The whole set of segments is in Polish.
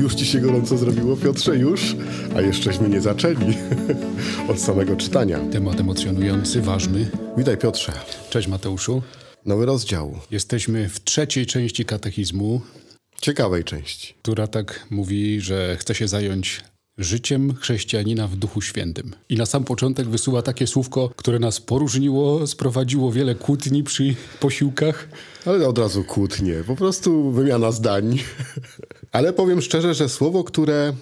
Już ci się gorąco zrobiło, Piotrze, już? A jeszcześmy nie zaczęli od samego czytania. Temat emocjonujący, ważny. Witaj, Piotrze. Cześć, Mateuszu. Nowy rozdział. Jesteśmy w trzeciej części katechizmu. Ciekawej części. Która tak mówi, że chce się zająć życiem chrześcijanina w Duchu Świętym. I na sam początek wysuwa takie słówko, które nas poróżniło, sprowadziło wiele kłótni przy posiłkach. Ale od razu kłótnie, po prostu wymiana zdań. Ale powiem szczerze, że słowo, które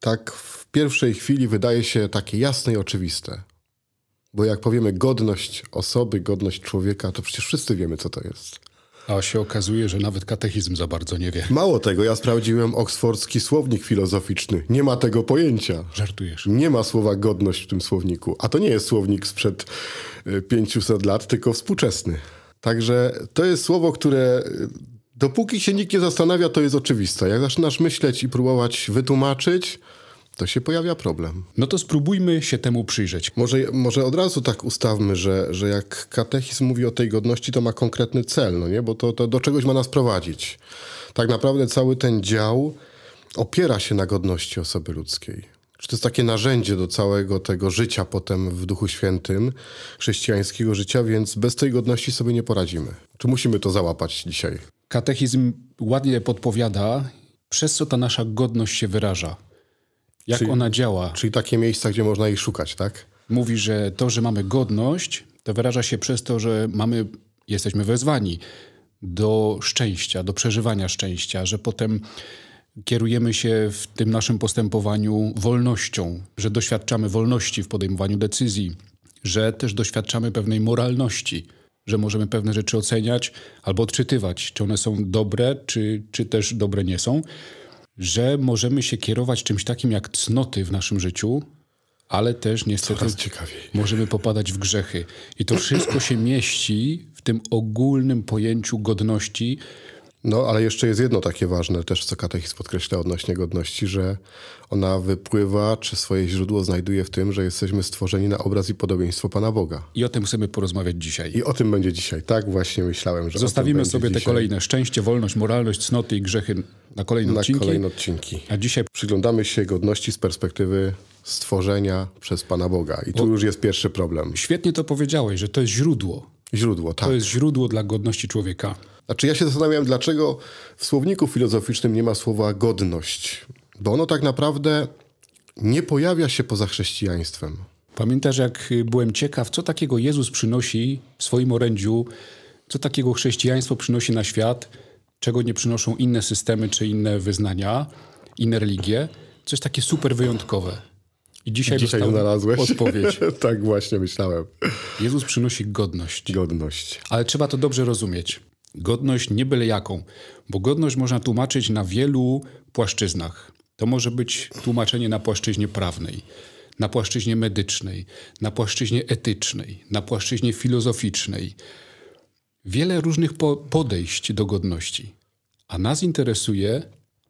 tak w pierwszej chwili wydaje się takie jasne i oczywiste. Bo jak powiemy godność osoby, godność człowieka, to przecież wszyscy wiemy, co to jest. A się okazuje, że nawet katechizm za bardzo nie wie. Mało tego, ja sprawdziłem oksfordzki słownik filozoficzny. Nie ma tego pojęcia. Żartujesz. Nie ma słowa godność w tym słowniku. A to nie jest słownik sprzed 500 y, lat, tylko współczesny. Także to jest słowo, które y, Dopóki się nikt nie zastanawia, to jest oczywiste. Jak zaczynasz myśleć i próbować wytłumaczyć, to się pojawia problem. No to spróbujmy się temu przyjrzeć. Może, może od razu tak ustawmy, że, że jak katechizm mówi o tej godności, to ma konkretny cel, no nie? bo to, to do czegoś ma nas prowadzić. Tak naprawdę cały ten dział opiera się na godności osoby ludzkiej. Czy to jest takie narzędzie do całego tego życia potem w Duchu Świętym, chrześcijańskiego życia, więc bez tej godności sobie nie poradzimy. Czy musimy to załapać dzisiaj? katechizm ładnie podpowiada, przez co ta nasza godność się wyraża, jak czyli, ona działa. Czyli takie miejsca, gdzie można jej szukać, tak? Mówi, że to, że mamy godność, to wyraża się przez to, że mamy, jesteśmy wezwani do szczęścia, do przeżywania szczęścia, że potem kierujemy się w tym naszym postępowaniu wolnością, że doświadczamy wolności w podejmowaniu decyzji, że też doświadczamy pewnej moralności że możemy pewne rzeczy oceniać albo odczytywać, czy one są dobre, czy, czy też dobre nie są, że możemy się kierować czymś takim jak cnoty w naszym życiu, ale też niestety możemy popadać w grzechy. I to wszystko się mieści w tym ogólnym pojęciu godności, no, ale jeszcze jest jedno takie ważne też, co katechizm podkreśla odnośnie godności, że ona wypływa, czy swoje źródło znajduje w tym, że jesteśmy stworzeni na obraz i podobieństwo Pana Boga. I o tym chcemy porozmawiać dzisiaj. I o tym będzie dzisiaj. Tak właśnie myślałem, że Zostawimy sobie te kolejne szczęście, wolność, moralność, cnoty i grzechy na kolejne na odcinki. Na kolejne odcinki. A dzisiaj przyglądamy się godności z perspektywy stworzenia przez Pana Boga. I tu Bo już jest pierwszy problem. Świetnie to powiedziałeś, że to jest źródło. Źródło, tak. To jest źródło dla godności człowieka. Znaczy ja się zastanawiałem, dlaczego w słowniku filozoficznym nie ma słowa godność, bo ono tak naprawdę nie pojawia się poza chrześcijaństwem. Pamiętasz, jak y, byłem ciekaw, co takiego Jezus przynosi w swoim orędziu, co takiego chrześcijaństwo przynosi na świat, czego nie przynoszą inne systemy czy inne wyznania, inne religie. Coś takie super wyjątkowe. I dzisiaj, dzisiaj znalazłeś odpowiedź. tak właśnie myślałem. Jezus przynosi godność. Godność. Ale trzeba to dobrze rozumieć. Godność nie byle jaką, bo godność można tłumaczyć na wielu płaszczyznach. To może być tłumaczenie na płaszczyźnie prawnej, na płaszczyźnie medycznej, na płaszczyźnie etycznej, na płaszczyźnie filozoficznej. Wiele różnych po podejść do godności. A nas interesuje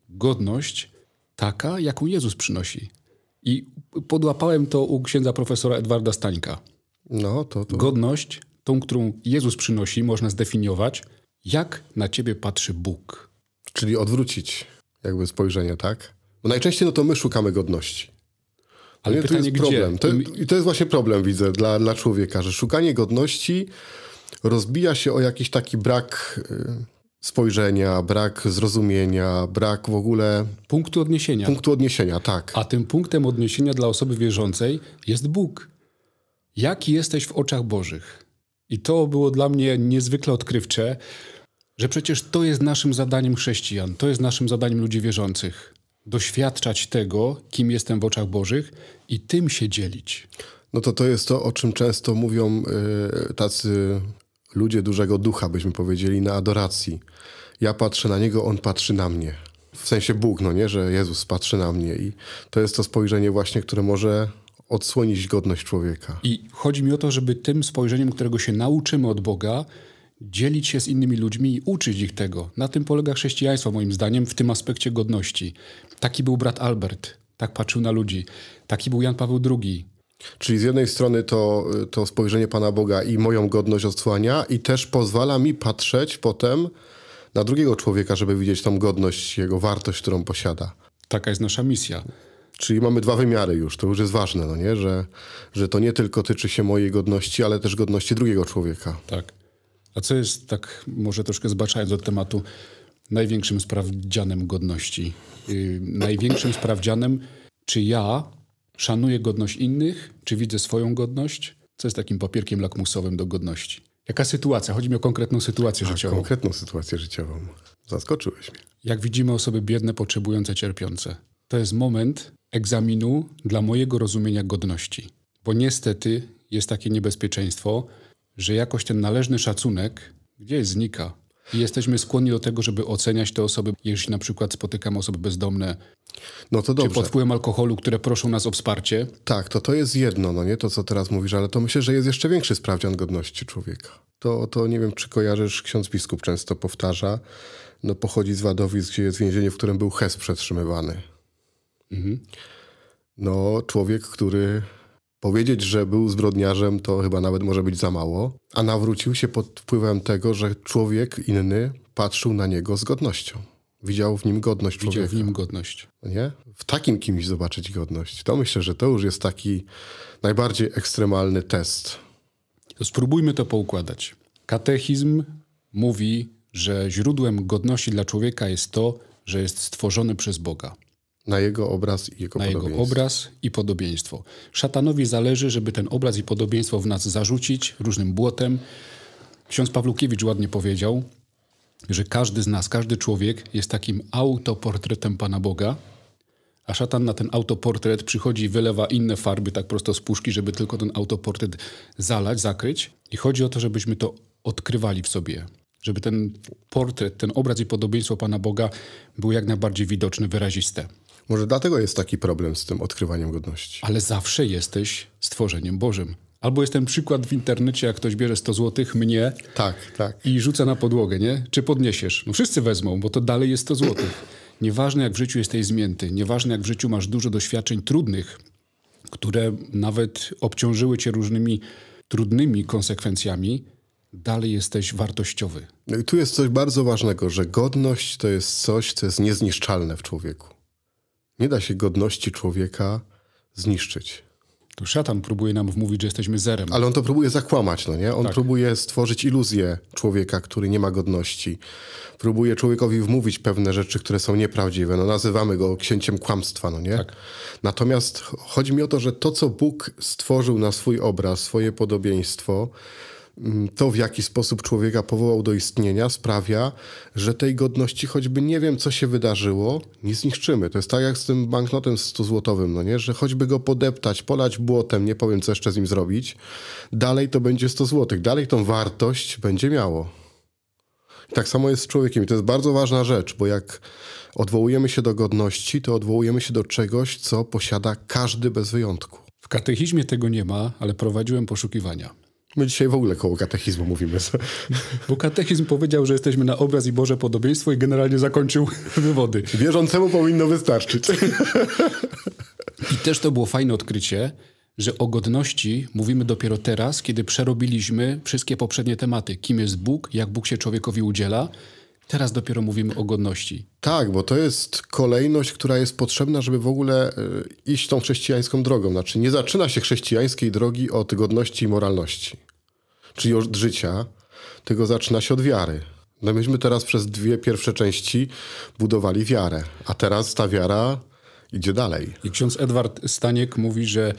godność taka, jaką Jezus przynosi. I podłapałem to u księdza profesora Edwarda Stańka. No, to, to. Godność, tą, którą Jezus przynosi, można zdefiniować – jak na ciebie patrzy Bóg. Czyli odwrócić jakby spojrzenie, tak? Bo najczęściej no to my szukamy godności. Ale nie, pytanie, to jest problem. To, I to jest właśnie problem, widzę, dla, dla człowieka, że szukanie godności rozbija się o jakiś taki brak y, spojrzenia, brak zrozumienia, brak w ogóle... Punktu odniesienia. Punktu odniesienia, tak. A tym punktem odniesienia dla osoby wierzącej jest Bóg. Jaki jesteś w oczach Bożych? I to było dla mnie niezwykle odkrywcze, że przecież to jest naszym zadaniem chrześcijan, to jest naszym zadaniem ludzi wierzących. Doświadczać tego, kim jestem w oczach Bożych i tym się dzielić. No to to jest to, o czym często mówią yy, tacy ludzie dużego ducha, byśmy powiedzieli, na adoracji. Ja patrzę na niego, on patrzy na mnie. W sensie Bóg, no nie, że Jezus patrzy na mnie i to jest to spojrzenie właśnie, które może odsłonić godność człowieka. I chodzi mi o to, żeby tym spojrzeniem, którego się nauczymy od Boga, dzielić się z innymi ludźmi i uczyć ich tego. Na tym polega chrześcijaństwo, moim zdaniem, w tym aspekcie godności. Taki był brat Albert, tak patrzył na ludzi. Taki był Jan Paweł II. Czyli z jednej strony to, to spojrzenie Pana Boga i moją godność odsłania, i też pozwala mi patrzeć potem na drugiego człowieka, żeby widzieć tą godność, jego wartość, którą posiada. Taka jest nasza misja. Czyli mamy dwa wymiary już, to już jest ważne, no nie? Że, że to nie tylko tyczy się mojej godności, ale też godności drugiego człowieka. Tak. A co jest tak, może troszkę zbaczając od tematu, największym sprawdzianem godności? Yy, największym sprawdzianem, czy ja szanuję godność innych, czy widzę swoją godność? Co jest takim papierkiem lakmusowym do godności? Jaka sytuacja? Chodzi mi o konkretną sytuację A, życiową. Konkretną sytuację życiową. Zaskoczyłeś mnie. Jak widzimy osoby biedne, potrzebujące, cierpiące. To jest moment egzaminu dla mojego rozumienia godności. Bo niestety jest takie niebezpieczeństwo, że jakoś ten należny szacunek gdzieś znika. I jesteśmy skłonni do tego, żeby oceniać te osoby, jeśli na przykład spotykam osoby bezdomne. No to dobrze. Czy pod wpływem alkoholu, które proszą nas o wsparcie. Tak, to to jest jedno, no nie to, co teraz mówisz, ale to myślę, że jest jeszcze większy sprawdzian godności człowieka. To, to nie wiem, czy kojarzysz, ksiądz biskup często powtarza, no pochodzi z Wadowic, gdzie jest więzienie, w którym był Hes przetrzymywany. Mhm. No, człowiek, który Powiedzieć, że był zbrodniarzem, to chyba nawet może być za mało, a nawrócił się pod wpływem tego, że człowiek inny patrzył na niego z godnością. Widział w nim godność człowieka. Widział w nim godność. Nie? W takim kimś zobaczyć godność. To myślę, że to już jest taki najbardziej ekstremalny test. spróbujmy to poukładać. Katechizm mówi, że źródłem godności dla człowieka jest to, że jest stworzony przez Boga. Na jego obraz i jego na podobieństwo. jego obraz i podobieństwo. Szatanowi zależy, żeby ten obraz i podobieństwo w nas zarzucić różnym błotem. Ksiądz Pawlukiewicz ładnie powiedział, że każdy z nas, każdy człowiek jest takim autoportretem Pana Boga, a szatan na ten autoportret przychodzi i wylewa inne farby tak prosto z puszki, żeby tylko ten autoportret zalać, zakryć. I chodzi o to, żebyśmy to odkrywali w sobie, żeby ten portret, ten obraz i podobieństwo Pana Boga były jak najbardziej widoczne, wyraziste. Może dlatego jest taki problem z tym odkrywaniem godności. Ale zawsze jesteś stworzeniem Bożym. Albo jest ten przykład w internecie, jak ktoś bierze 100 złotych, mnie tak, tak. i rzuca na podłogę, nie? Czy podniesiesz? No wszyscy wezmą, bo to dalej jest 100 złotych. Nieważne jak w życiu jesteś zmięty, nieważne jak w życiu masz dużo doświadczeń trudnych, które nawet obciążyły cię różnymi trudnymi konsekwencjami, dalej jesteś wartościowy. No I tu jest coś bardzo ważnego, że godność to jest coś, co jest niezniszczalne w człowieku. Nie da się godności człowieka zniszczyć. To szatan próbuje nam wmówić, że jesteśmy zerem. Ale on to próbuje zakłamać, no nie? On tak. próbuje stworzyć iluzję człowieka, który nie ma godności. Próbuje człowiekowi wmówić pewne rzeczy, które są nieprawdziwe. No nazywamy go księciem kłamstwa, no nie? Tak. Natomiast chodzi mi o to, że to, co Bóg stworzył na swój obraz, swoje podobieństwo, Mm, to, w jaki sposób człowieka powołał do istnienia, sprawia, że tej godności, choćby nie wiem, co się wydarzyło, nie zniszczymy. To jest tak jak z tym banknotem 100-złotowym, no nie? Że choćby go podeptać, polać błotem, nie powiem, co jeszcze z nim zrobić, dalej to będzie 100 złotych, dalej tą wartość będzie miało. tak samo jest z człowiekiem. I to jest bardzo ważna rzecz, bo jak odwołujemy się do godności, to odwołujemy się do czegoś, co posiada każdy bez wyjątku. W katechizmie tego nie ma, ale prowadziłem poszukiwania. My dzisiaj w ogóle koło katechizmu mówimy. Bo katechizm powiedział, że jesteśmy na obraz i Boże podobieństwo i generalnie zakończył wywody. Wierzącemu powinno wystarczyć. I też to było fajne odkrycie, że o godności mówimy dopiero teraz, kiedy przerobiliśmy wszystkie poprzednie tematy. Kim jest Bóg, jak Bóg się człowiekowi udziela – Teraz dopiero mówimy o godności. Tak, bo to jest kolejność, która jest potrzebna, żeby w ogóle e, iść tą chrześcijańską drogą. Znaczy, nie zaczyna się chrześcijańskiej drogi od godności i moralności, czyli od życia, tylko zaczyna się od wiary. No myśmy teraz przez dwie pierwsze części budowali wiarę, a teraz ta wiara idzie dalej. I ksiądz Edward Staniek mówi, że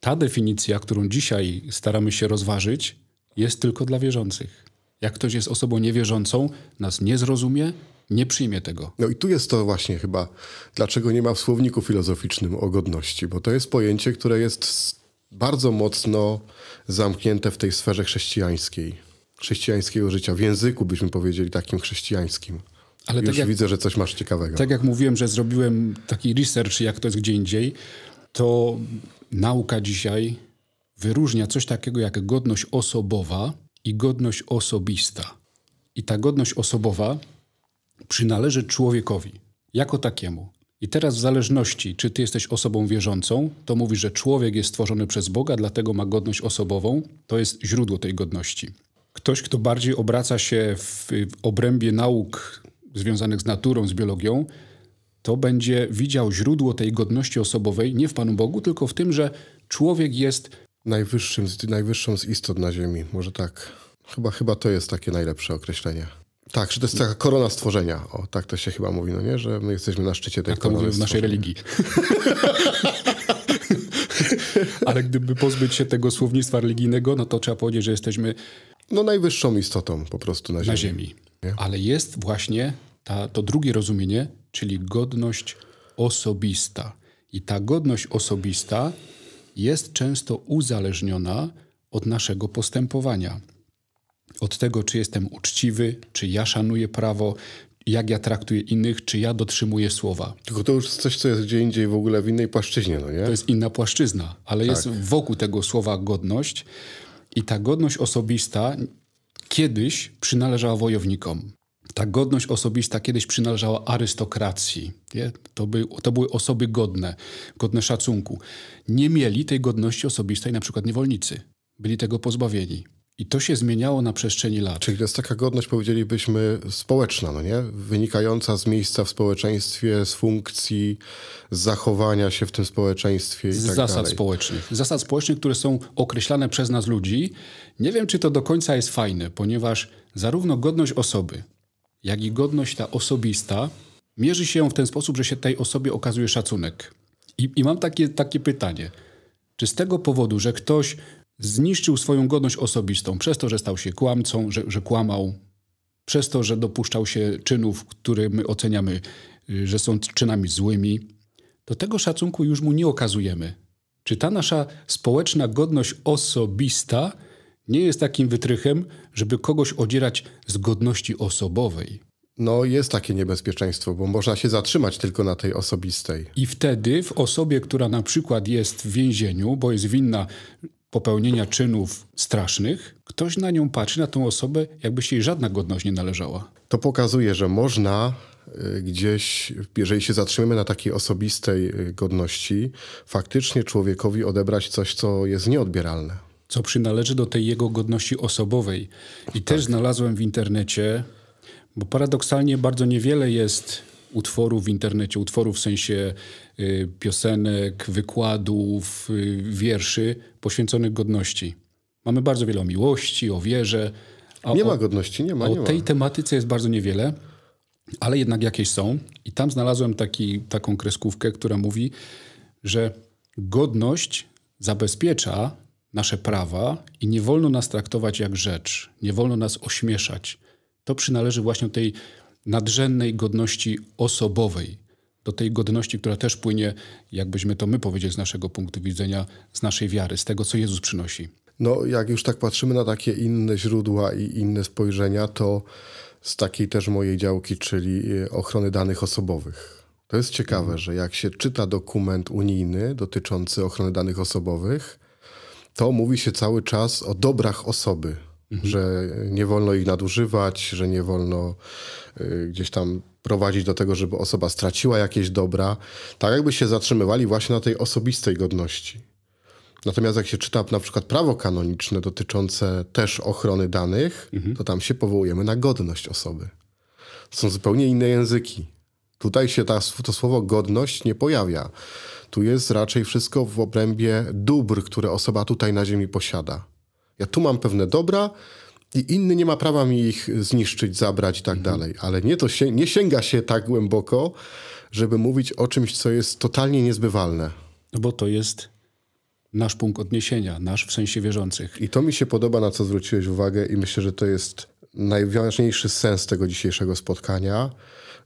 ta definicja, którą dzisiaj staramy się rozważyć, jest tylko dla wierzących. Jak ktoś jest osobą niewierzącą, nas nie zrozumie, nie przyjmie tego. No i tu jest to właśnie chyba, dlaczego nie ma w słowniku filozoficznym o godności, bo to jest pojęcie, które jest bardzo mocno zamknięte w tej sferze chrześcijańskiej, chrześcijańskiego życia, w języku byśmy powiedzieli takim chrześcijańskim. Ale Już tak jak, widzę, że coś masz ciekawego. Tak jak mówiłem, że zrobiłem taki research, jak to jest gdzie indziej, to nauka dzisiaj wyróżnia coś takiego jak godność osobowa, i godność osobista. I ta godność osobowa przynależy człowiekowi jako takiemu. I teraz w zależności, czy ty jesteś osobą wierzącą, to mówi, że człowiek jest stworzony przez Boga, dlatego ma godność osobową, to jest źródło tej godności. Ktoś, kto bardziej obraca się w, w obrębie nauk związanych z naturą, z biologią, to będzie widział źródło tej godności osobowej nie w Panu Bogu, tylko w tym, że człowiek jest najwyższym, najwyższą z istot na Ziemi, może tak. Chyba, chyba to jest takie najlepsze określenie. Tak, że to jest taka korona stworzenia. O, tak to się chyba mówi, no nie? Że my jesteśmy na szczycie tej tak korony. Tak w naszej religii. Ale gdyby pozbyć się tego słownictwa religijnego, no to trzeba powiedzieć, że jesteśmy... No najwyższą istotą po prostu na Ziemi. Na Ziemi. Nie? Ale jest właśnie ta, to drugie rozumienie, czyli godność osobista. I ta godność osobista jest często uzależniona od naszego postępowania. Od tego, czy jestem uczciwy, czy ja szanuję prawo, jak ja traktuję innych, czy ja dotrzymuję słowa. Tylko to już coś, co jest gdzie indziej w ogóle w innej płaszczyźnie, no nie? To jest inna płaszczyzna, ale tak. jest wokół tego słowa godność i ta godność osobista kiedyś przynależała wojownikom ta godność osobista kiedyś przynależała arystokracji. Nie? To, by, to były osoby godne, godne szacunku. Nie mieli tej godności osobistej na przykład niewolnicy. Byli tego pozbawieni. I to się zmieniało na przestrzeni lat. Czyli to jest taka godność, powiedzielibyśmy, społeczna, no nie? Wynikająca z miejsca w społeczeństwie, z funkcji, z zachowania się w tym społeczeństwie. Z tak zasad dalej. społecznych. Zasad społecznych, które są określane przez nas ludzi. Nie wiem, czy to do końca jest fajne, ponieważ zarówno godność osoby, jak i godność ta osobista mierzy się w ten sposób, że się tej osobie okazuje szacunek. I, i mam takie, takie pytanie. Czy z tego powodu, że ktoś zniszczył swoją godność osobistą przez to, że stał się kłamcą, że, że kłamał, przez to, że dopuszczał się czynów, które my oceniamy, y, że są czynami złymi, to tego szacunku już mu nie okazujemy. Czy ta nasza społeczna godność osobista nie jest takim wytrychem, żeby kogoś odzierać z godności osobowej. No, jest takie niebezpieczeństwo, bo można się zatrzymać tylko na tej osobistej. I wtedy w osobie, która na przykład jest w więzieniu, bo jest winna popełnienia czynów strasznych, ktoś na nią patrzy, na tą osobę, jakby się jej żadna godność nie należała. To pokazuje, że można y, gdzieś, jeżeli się zatrzymamy na takiej osobistej y, godności, faktycznie człowiekowi odebrać coś, co jest nieodbieralne co przynależy do tej jego godności osobowej. I tak. też znalazłem w internecie, bo paradoksalnie bardzo niewiele jest utworów w internecie, utworów w sensie y, piosenek, wykładów, y, wierszy poświęconych godności. Mamy bardzo wiele o miłości, o wierze. nie o, ma godności, nie ma. Nie o tej ma. tematyce jest bardzo niewiele, ale jednak jakieś są. I tam znalazłem taki, taką kreskówkę, która mówi, że godność zabezpiecza nasze prawa i nie wolno nas traktować jak rzecz, nie wolno nas ośmieszać. To przynależy właśnie do tej nadrzędnej godności osobowej, do tej godności, która też płynie, jakbyśmy to my powiedzieli z naszego punktu widzenia, z naszej wiary, z tego, co Jezus przynosi. No, jak już tak patrzymy na takie inne źródła i inne spojrzenia, to z takiej też mojej działki, czyli e, ochrony danych osobowych. To jest ciekawe, mhm. że jak się czyta dokument unijny dotyczący ochrony danych osobowych, to mówi się cały czas o dobrach osoby, mhm. że nie wolno ich nadużywać, że nie wolno y, gdzieś tam prowadzić do tego, żeby osoba straciła jakieś dobra, tak jakby się zatrzymywali właśnie na tej osobistej godności. Natomiast jak się czyta na przykład prawo kanoniczne dotyczące też ochrony danych, mhm. to tam się powołujemy na godność osoby. To są zupełnie inne języki. Tutaj się ta, to słowo godność nie pojawia. Tu jest raczej wszystko w obrębie dóbr, które osoba tutaj na ziemi posiada. Ja tu mam pewne dobra i inny nie ma prawa mi ich zniszczyć, zabrać i tak mhm. dalej. Ale nie, to się, nie sięga się tak głęboko, żeby mówić o czymś, co jest totalnie niezbywalne. No bo to jest nasz punkt odniesienia, nasz w sensie wierzących. I to mi się podoba, na co zwróciłeś uwagę i myślę, że to jest najważniejszy sens tego dzisiejszego spotkania,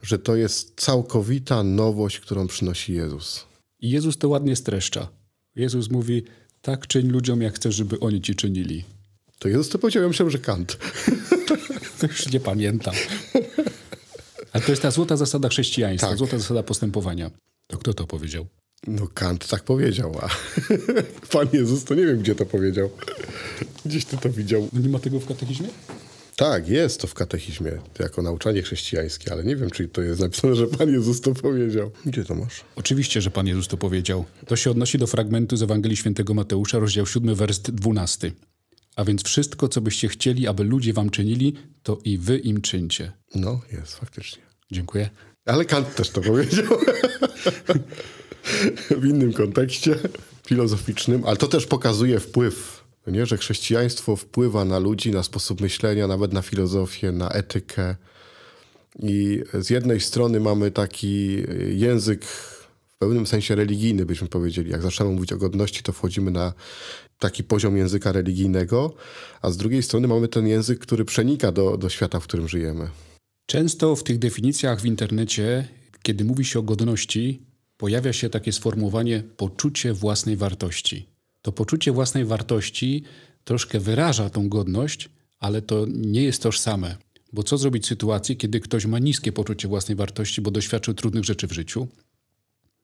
że to jest całkowita nowość, którą przynosi Jezus. I Jezus to ładnie streszcza. Jezus mówi: Tak czyń ludziom, jak chcesz, żeby oni ci czynili. To Jezus to powiedział, ja myślałem, że Kant. to już nie pamiętam. Ale to jest ta złota zasada chrześcijańska, tak. złota zasada postępowania. To kto to powiedział? No Kant tak powiedział, a Pan Jezus to nie wiem, gdzie to powiedział. Gdzieś ty to widział. No nie ma tego w katechizmie? Tak, jest to w katechizmie, jako nauczanie chrześcijańskie, ale nie wiem, czy to jest napisane, że Pan Jezus to powiedział. Gdzie to masz? Oczywiście, że Pan Jezus to powiedział. To się odnosi do fragmentu z Ewangelii Świętego Mateusza, rozdział 7, werset 12. A więc wszystko, co byście chcieli, aby ludzie wam czynili, to i wy im czyńcie. No, jest, faktycznie. Dziękuję. Ale Kant też to powiedział. w innym kontekście filozoficznym, ale to też pokazuje wpływ nie? że chrześcijaństwo wpływa na ludzi, na sposób myślenia, nawet na filozofię, na etykę. I z jednej strony mamy taki y, język w pewnym sensie religijny, byśmy powiedzieli. Jak zaczynamy mówić o godności, to wchodzimy na taki poziom języka religijnego, a z drugiej strony mamy ten język, który przenika do, do świata, w którym żyjemy. Często w tych definicjach w internecie, kiedy mówi się o godności, pojawia się takie sformułowanie poczucie własnej wartości to poczucie własnej wartości troszkę wyraża tą godność, ale to nie jest tożsame. Bo co zrobić w sytuacji, kiedy ktoś ma niskie poczucie własnej wartości, bo doświadczył trudnych rzeczy w życiu?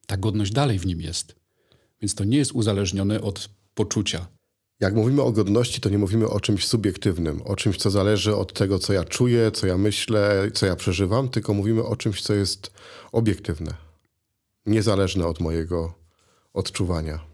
Ta godność dalej w nim jest. Więc to nie jest uzależnione od poczucia. Jak mówimy o godności, to nie mówimy o czymś subiektywnym, o czymś, co zależy od tego, co ja czuję, co ja myślę, co ja przeżywam, tylko mówimy o czymś, co jest obiektywne, niezależne od mojego odczuwania.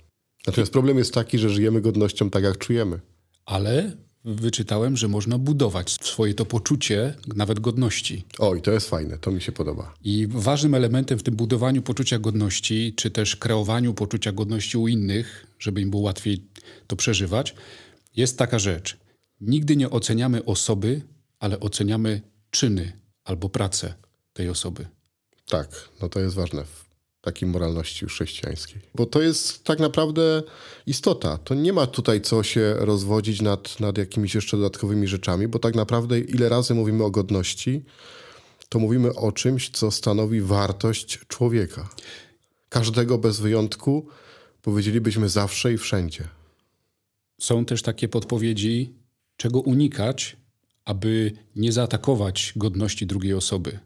Natomiast znaczy, problem jest taki, że żyjemy godnością tak, jak czujemy. Ale wyczytałem, że można budować swoje to poczucie nawet godności. O, i to jest fajne, to mi się podoba. I ważnym elementem w tym budowaniu poczucia godności, czy też kreowaniu poczucia godności u innych, żeby im było łatwiej to przeżywać, jest taka rzecz. Nigdy nie oceniamy osoby, ale oceniamy czyny albo pracę tej osoby. Tak, no to jest ważne takiej moralności już chrześcijańskiej. Bo to jest tak naprawdę istota. To nie ma tutaj co się rozwodzić nad, nad jakimiś jeszcze dodatkowymi rzeczami, bo tak naprawdę ile razy mówimy o godności, to mówimy o czymś, co stanowi wartość człowieka. Każdego bez wyjątku powiedzielibyśmy zawsze i wszędzie. Są też takie podpowiedzi, czego unikać, aby nie zaatakować godności drugiej osoby,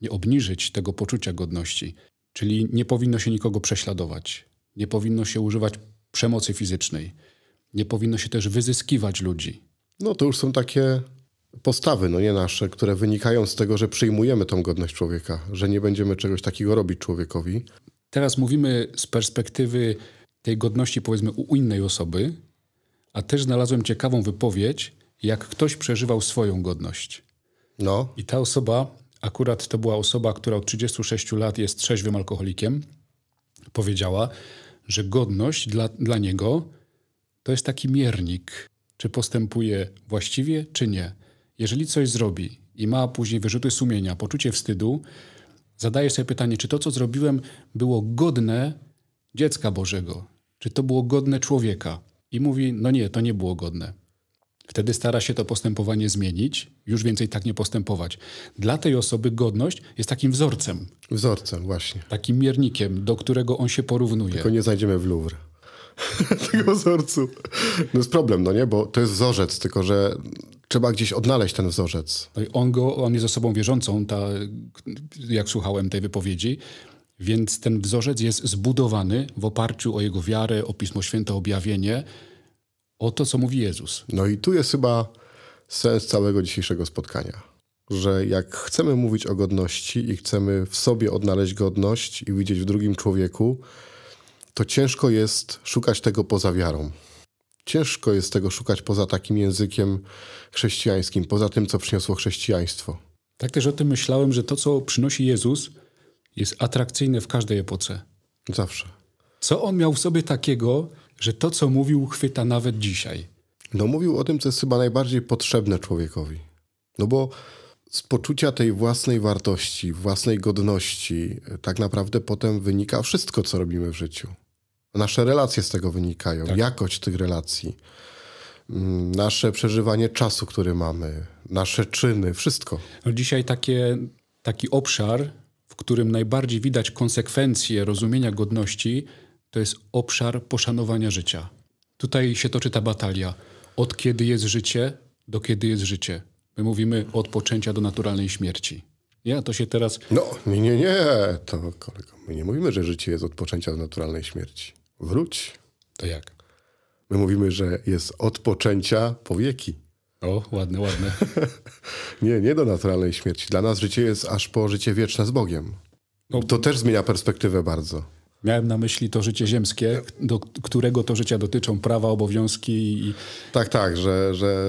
nie obniżyć tego poczucia godności. Czyli nie powinno się nikogo prześladować, nie powinno się używać przemocy fizycznej, nie powinno się też wyzyskiwać ludzi. No to już są takie postawy, no nie nasze, które wynikają z tego, że przyjmujemy tą godność człowieka, że nie będziemy czegoś takiego robić człowiekowi. Teraz mówimy z perspektywy tej godności, powiedzmy, u innej osoby, a też znalazłem ciekawą wypowiedź, jak ktoś przeżywał swoją godność. No. I ta osoba akurat to była osoba, która od 36 lat jest trzeźwym alkoholikiem, powiedziała, że godność dla, dla niego to jest taki miernik, czy postępuje właściwie, czy nie. Jeżeli coś zrobi i ma później wyrzuty sumienia, poczucie wstydu, zadaje sobie pytanie, czy to, co zrobiłem, było godne dziecka Bożego, czy to było godne człowieka. I mówi, no nie, to nie było godne. Wtedy stara się to postępowanie zmienić, już więcej tak nie postępować. Dla tej osoby godność jest takim wzorcem. Wzorcem, właśnie. Takim miernikiem, do którego on się porównuje. Tylko nie znajdziemy w Louvre. tego wzorcu. No jest problem, no nie? Bo to jest wzorzec, tylko że trzeba gdzieś odnaleźć ten wzorzec. No on, go, on jest osobą wierzącą, ta, jak słuchałem tej wypowiedzi, więc ten wzorzec jest zbudowany w oparciu o jego wiarę, o Pismo Święte, objawienie o to, co mówi Jezus. No i tu jest chyba sens całego dzisiejszego spotkania. Że jak chcemy mówić o godności i chcemy w sobie odnaleźć godność i widzieć w drugim człowieku, to ciężko jest szukać tego poza wiarą. Ciężko jest tego szukać poza takim językiem chrześcijańskim, poza tym, co przyniosło chrześcijaństwo. Tak też o tym myślałem, że to, co przynosi Jezus, jest atrakcyjne w każdej epoce. Zawsze. Co on miał w sobie takiego, że to, co mówił, chwyta nawet dzisiaj. No mówił o tym, co jest chyba najbardziej potrzebne człowiekowi. No bo z poczucia tej własnej wartości, własnej godności, e, tak naprawdę potem wynika wszystko, co robimy w życiu. Nasze relacje z tego wynikają, tak. jakość tych relacji, mm, nasze przeżywanie czasu, który mamy, nasze czyny, wszystko. No dzisiaj takie, taki obszar, w którym najbardziej widać konsekwencje rozumienia godności, to jest obszar poszanowania życia. Tutaj się toczy ta batalia. Od kiedy jest życie, do kiedy jest życie. My mówimy od poczęcia do naturalnej śmierci. Ja to się teraz. No, nie, nie, nie. To kolego, my nie mówimy, że życie jest od poczęcia do naturalnej śmierci. Wróć. To jak? My mówimy, że jest od poczęcia po wieki. O, ładne, ładne. nie, nie do naturalnej śmierci. Dla nas życie jest aż po życie wieczne z Bogiem. No, to też zmienia perspektywę bardzo. Miałem na myśli to życie ziemskie, do którego to życia dotyczą prawa, obowiązki i... Tak, tak, że, że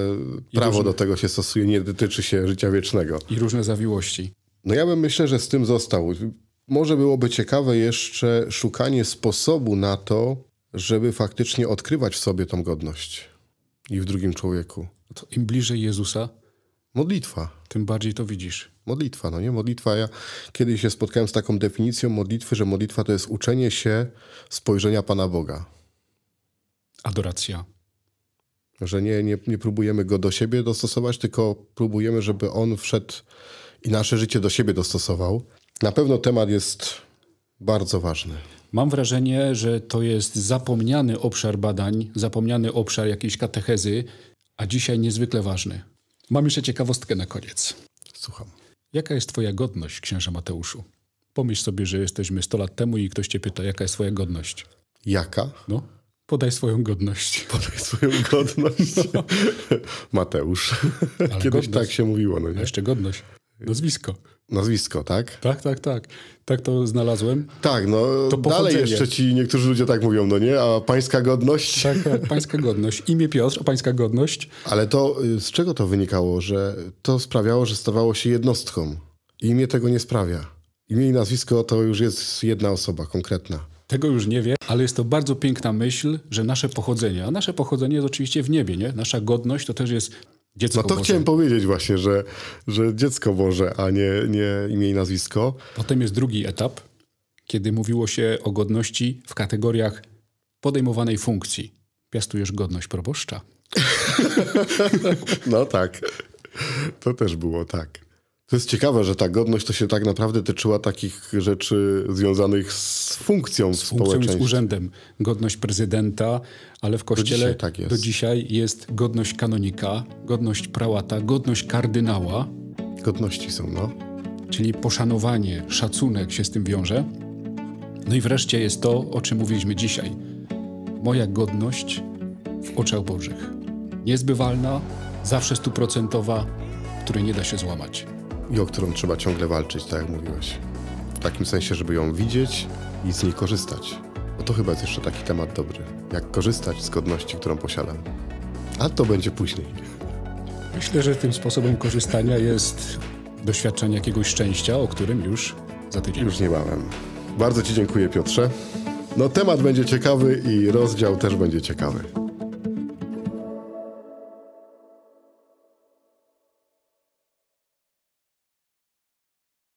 prawo różne... do tego się stosuje, nie dotyczy się życia wiecznego. I różne zawiłości. No ja bym myślę, że z tym został. Może byłoby ciekawe jeszcze szukanie sposobu na to, żeby faktycznie odkrywać w sobie tą godność i w drugim człowieku. To Im bliżej Jezusa... Modlitwa. Tym bardziej to widzisz modlitwa, no nie? Modlitwa, ja kiedyś się spotkałem z taką definicją modlitwy, że modlitwa to jest uczenie się spojrzenia Pana Boga. Adoracja. Że nie, nie, nie próbujemy go do siebie dostosować, tylko próbujemy, żeby on wszedł i nasze życie do siebie dostosował. Na pewno temat jest bardzo ważny. Mam wrażenie, że to jest zapomniany obszar badań, zapomniany obszar jakiejś katechezy, a dzisiaj niezwykle ważny. Mam jeszcze ciekawostkę na koniec. Słucham. Jaka jest twoja godność, księża Mateuszu? Pomyśl sobie, że jesteśmy 100 lat temu i ktoś cię pyta, jaka jest twoja godność? Jaka? No, podaj swoją godność. Podaj swoją godność. No. Mateusz. Ale Kiedyś godność. tak się mówiło. No nie? A jeszcze godność. Nazwisko. Nazwisko, tak? Tak, tak, tak. Tak to znalazłem. Tak, no dalej jeszcze ci niektórzy ludzie tak mówią, no nie? A pańska godność? Tak, tak, pańska godność. Imię Piotr, a pańska godność. Ale to y, z czego to wynikało? Że to sprawiało, że stawało się jednostką. Imię tego nie sprawia. Imię i nazwisko to już jest jedna osoba konkretna. Tego już nie wie, ale jest to bardzo piękna myśl, że nasze pochodzenie, a nasze pochodzenie jest oczywiście w niebie, nie? Nasza godność to też jest Dziecko no to Boże. chciałem powiedzieć właśnie, że, że dziecko Boże, a nie, nie imię i nazwisko. Potem jest drugi etap, kiedy mówiło się o godności w kategoriach podejmowanej funkcji. Piastujesz godność proboszcza. no tak. To też było tak. To jest ciekawe, że ta godność to się tak naprawdę tyczyła takich rzeczy związanych z funkcją z funkcją z urzędem. Godność prezydenta, ale w kościele do dzisiaj, tak jest. do dzisiaj jest godność kanonika, godność prałata, godność kardynała. Godności są, no. Czyli poszanowanie, szacunek się z tym wiąże. No i wreszcie jest to, o czym mówiliśmy dzisiaj. Moja godność w oczach Bożych. Niezbywalna, zawsze stuprocentowa, której nie da się złamać i o którą trzeba ciągle walczyć, tak jak mówiłeś. W takim sensie, żeby ją widzieć i z niej korzystać. Bo to chyba jest jeszcze taki temat dobry. Jak korzystać z godności, którą posiadam. A to będzie później. Myślę, że tym sposobem korzystania jest doświadczenie jakiegoś szczęścia, o którym już za tydzień. Już niebawem. Bardzo Ci dziękuję, Piotrze. No temat będzie ciekawy i rozdział też będzie ciekawy.